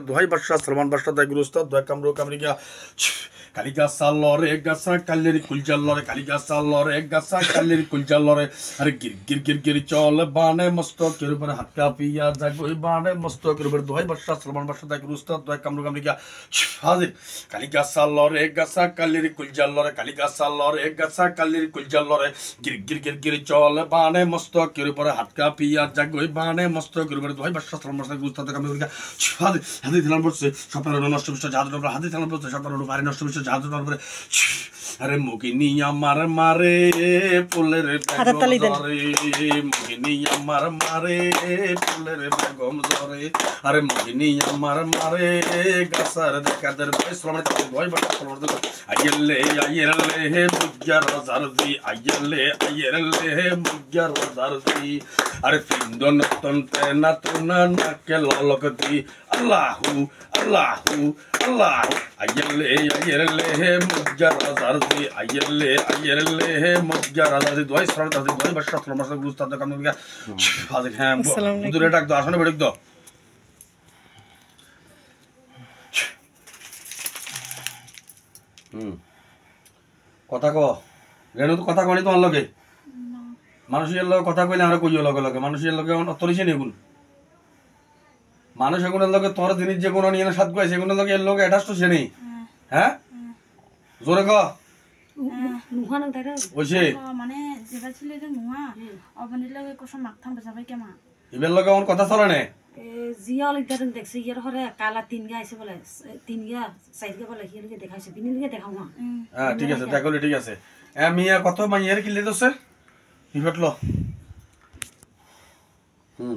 दुहाई बर्षा सलमान भट्टा दय गुरुस्ता दुआ कमरो कमरे क्या কালিগাছাল্লরে গাছা কালের কুলজাল্লরে কালিগাছাল্লরে গাছা কালের কুলজাল্লরে আরে গির গির গির গির চল বানে মস্তকের উপর হাত পিয়া জাগই বানে মস্তকের উপর দোহাই বাসা সলমান বাসা তাই রুস্তাদ দোহাই কামরু কামরি গিয়া হাজির কালিগাছাল্লরে গাছা কালের কুলজাল্লরে কালিগাছাল্লরে গাছা কালের কুলজাল্লরে গির গির গির গির চল বানে মস্তকের উপর হাত কাপিয়া জাগই বানে মস্তকের উপর দোহাই বাসা সলমান বাসা দাগ রুস্তাদ কামরু কামরি গিয়া হাজির হাদিস নাম বলছে সপ্তাহ নষ্ট বিশ্ব জাদু হাদিস নাম বলছে সপ্তাহ নষ্ট বিশ্ব জাদু তারপরে আরে মুগিনিয়া মার মারে ফুলের ধরে মুগিনিয়া মার মারে ফুলের বেগম ধরে আরে মুগিনিয়া মার মারে গাছার দেখাদের বয়সলামের তাতে ভয় বাটা ফলর দেখো আইয়েলে আইয়েলে হে মুগ্গা রাজার দি আইয়েলে আইয়েলে হে মুগ্গা রাজার দি আরে তিন দন তন্তে না তুনা নাকে ললক দি Allahu, Allahu, Allahu. Ayyale, ayelle, mujjar azarzi. Ayyale, ayelle, mujjar azarzi. Duay sarar azarzi. Duay bashar sarar masal gurus tadda kamil gya. Hazir ham. Dure tak do, asane bedik do. কথা ক রেণু তো কথা কনি তোমার লগে মানুষের লগে কথা কইলে আমরা কইও লগে লগে মানুষের লগে অতলিছে নেগুন মানুষ এগুলোর লোকে তোর জিনিস যেগুলো নিয়ে সাত করে সেগুলোর লোকে এর লোক অ্যাটাচ তো সে নেই হ্যাঁ জোরে ক এবার লোকে আমার কথা চলে না জিয়া হ্যাঁ, অলপ দাদন দেখছে ইয়ার হরে কালা তিন গা আছে তিন গা চাইর গা বলে দেখাইছে বিনি কে দেখাও ঠিক আছে দেখলে ঠিক আছে এ মিয়া কত মাইয়ার কিলে দছে হিবট ল হুম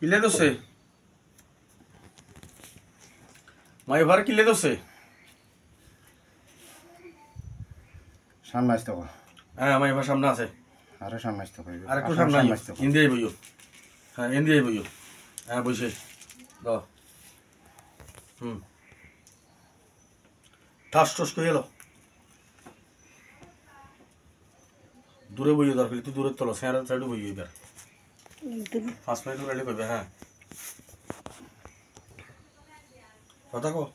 কিলে দোষে মাই ভার কিলে দোষে সামনে আসতে হ্যাঁ মাই ভার সামনে আছে আরো সামনে আসতে হবে আর একটু সামনে আসতে হবে ইন্দিয়াই বইও হ্যাঁ হিন্দি ইন্দিয়াই বইও হ্যাঁ বইছে দ হুম ঠাস ঠস করে গেল দূরে বইয়ে দরকার তুই দূরে তোলো স্যার সাইডে বইয়ে এবার हस्बैंड रेडी कर दिया